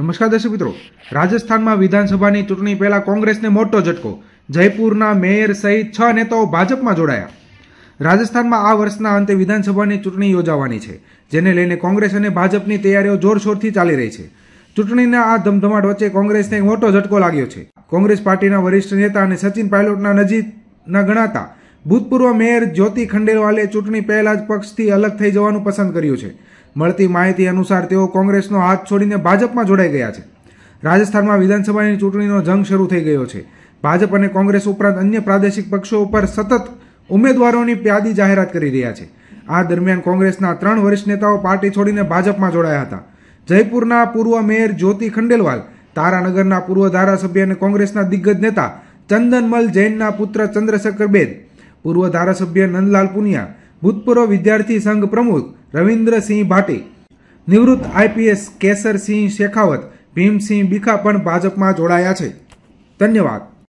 નમસ્કાર દર્શક મિત્રો રાજસ્થાનમાં વિધાનસભાની ચૂંટણી પહેલા કોંગ્રેસને મોટો ઝટકો જયપુરના મેયર સહિત છ નેતાઓ ભાજપમાં જોડાયા રાજસ્થાનમાં આ વર્ષના અંતે વિધાનસભાની ચૂંટણી યોજાવાની છે જેને લઈને કોંગ્રેસ અને ભાજપની તૈયારીઓ જોરશોરથી ચાલી રહી છે ચૂંટણીના આ ધમધમાટ વચ્ચે કોંગ્રેસને એક મોટો ઝટકો લાગ્યો છે કોંગ્રેસ પાર્ટીના વરિષ્ઠ નેતા અને સચિન પાયલોટના નજીકના ગણાતા ભૂતપૂર્વ મેયર જ્યોતિ ખંડેલવાલે ચૂંટણી પહેલા જ પક્ષથી અલગ થઈ જવાનું પસંદ કર્યું છે મળતી માહિતી અનુસાર તેઓ કોંગ્રેસનો હાથ છોડીને ભાજપમાં જોડાઈ ગયા છે રાજસ્થાનમાં વિધાનસભાની ચૂંટણીનો જંગ શરૂ થઈ ગયો છે ભાજપ અને કોંગ્રેસ ઉપરાંત અન્ય પ્રાદેશિક પક્ષો ઉપર સતત ઉમેદવારોની પ્યાદી જાહેરાત કરી રહ્યા છે આ દરમિયાન કોંગ્રેસના ત્રણ વરિષ્ઠ નેતાઓ પાર્ટી છોડીને ભાજપમાં જોડાયા હતા જયપુરના પૂર્વ મેયર જ્યોતિ ખંડેલવાલ તારાનગરના પૂર્વ ધારાસભ્ય અને કોંગ્રેસના દિગ્ગજ નેતા ચંદનમલ જૈનના પુત્ર ચંદ્રશેખર બેદ પૂર્વ ધારાસભ્ય નંદલાલ પુનિયા ભૂતપૂર્વ વિદ્યાર્થી સંઘ પ્રમુખ રવિન્દ્રસિંહ ભાટી નિવૃત્ત આઈપીએસ કેસરસિંહ શેખાવત ભીમસિંહ બીખા પણ ભાજપમાં જોડાયા છે ધન્યવાદ